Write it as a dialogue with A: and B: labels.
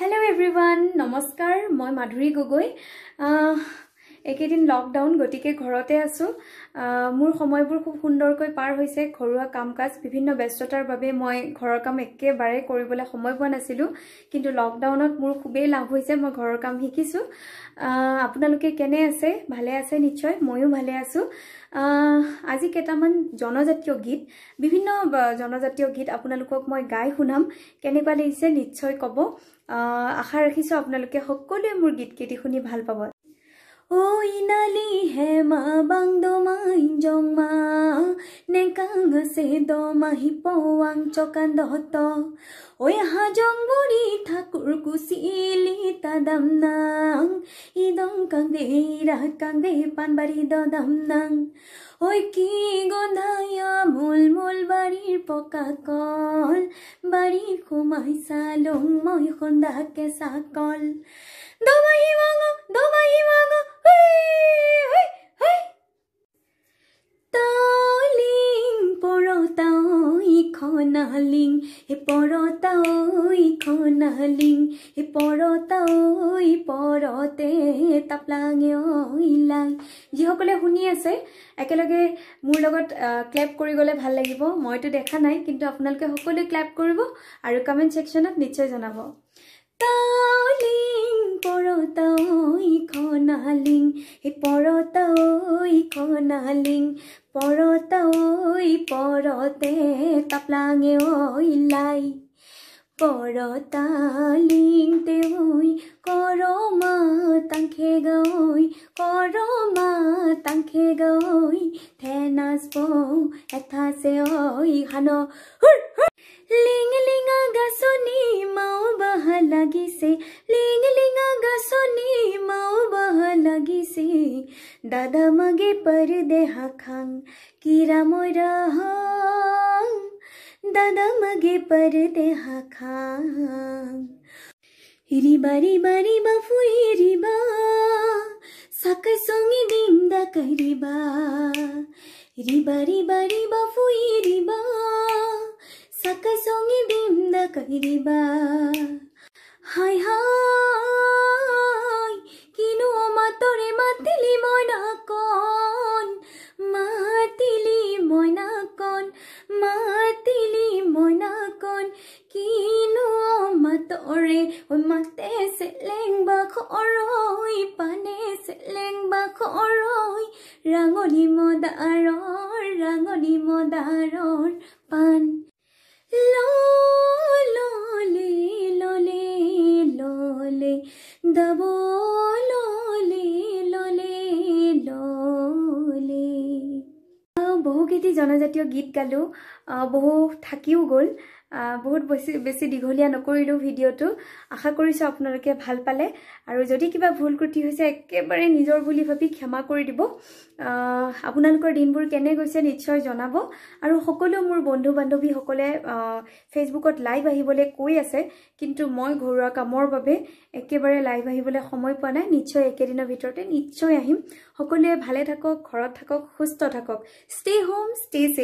A: hello' everyone নমস্কাৰ মই মাধুৰী গগৈ এইকেইদিন লকডাউন গতিকে ঘৰতে আছোঁ মোৰ সময়বোৰ খুব সুন্দৰকৈ পাৰ হৈছে ঘৰুৱা কাম কাজ বিভিন্ন ব্যস্ততাৰ বাবে মই ঘৰৰ কাম একেবাৰে কৰিবলৈ সময় পোৱা নাছিলোঁ কিন্তু লকডাউনত মোৰ খুবেই লাভ হৈছে মই ঘৰৰ কাম শিকিছোঁ আপোনালোকে কেনে আছে ভালে আছে নিশ্চয় ময়ো ভালে আছোঁ আজি কেইটামান জনজাতীয় গীত বিভিন্ন জনজাতীয় গীত আপোনালোকক মই গাই শুনাম কেনেকুৱা লাগিছে নিশ্চয় ক'ব আশা ৰাখিছোঁ আপোনালোকে সকলোৱে মোৰ গীতকেইটি শুনি ভাল পাব inali he ma bang do ma injong ma ne kang se do
B: ma hi po wang chokan do to oi ha jong buri thakur kusili ta dam nang idong kang de ra kang de pan bari do dam nang oi ki gondaya mul mul bari poka kol bari khumai salong moi khonda ke sakol নালিং হে পৰতা ঐ খনালিং
A: হে পৰতা ঐ পৰতে তাপলাঙে ঐলাই যিসকলে শুনি আছে একেলগে মোৰ লগত ক্লেপ কৰি গ'লে ভাল লাগিব মইতো দেখা নাই কিন্তু আপোনালোকে সকলোৱে ক্লেপ কৰিব আৰু কমেণ্ট ছেকশ্যনত নিশ্চয় জনাব তালিং পৰতা খনালিং হে পৰতা
B: খনালিং পৰতা পৰতে তাপলাঙে ঐ লাই পৰতালিং তে ঐ কৰমা তাংখে গৈ কৰমা তাংখে গৈ থে নাচব এঠাচে ঐ হান লিং লিঙা গাছনি মাও বাহা লাগিছে লাগিছে দাদা মাগে পাৰি দেহা খাং কিৰা মই ৰাহাং দাদা মাগে পাৰি দেহা খাং হিৰিবা ৰিবা ৰিবা ফুৰিবা সাকাই সঙ্গে দিম দা কাইরিবা রিবা রিবা রিবা ফুইরিবা সাকাই সঙ্গে দিম দা কাইরিবা হাই হাই করে ও মাতে সে লেংবা খরই পানে সে লেংবা খরই রাঙনি মদারর রাঙনি মদারর পান ললে ললে ললে দব
A: বহুকেইটি জনজাতীয় গীত গালোঁ বহু থাকিও গ'ল বহুত বেছি বেছি দীঘলীয়া নকৰিলোঁ ভিডিঅ'টো আশা কৰিছোঁ আপোনালোকে ভাল পালে আৰু যদি কিবা ভুল ক্ৰুটি হৈছে একেবাৰে নিজৰ বুলি ভাবি ক্ষমা কৰি দিব আপোনালোকৰ দিনবোৰ কেনে গৈছে নিশ্চয় জনাব আৰু সকলো মোৰ বন্ধু বান্ধৱীসকলে ফেচবুকত লাইভ আহিবলৈ কৈ আছে কিন্তু মই ঘৰুৱা কামৰ বাবে একেবাৰে লাইভ আহিবলৈ সময় পোৱা নাই নিশ্চয় একেদিনৰ ভিতৰতে নিশ্চয় আহিম সকলোৱে ভালে থাকক ঘৰত থাকক সুস্থ থাকক ষ্টে হোম ষ্টে ছেফ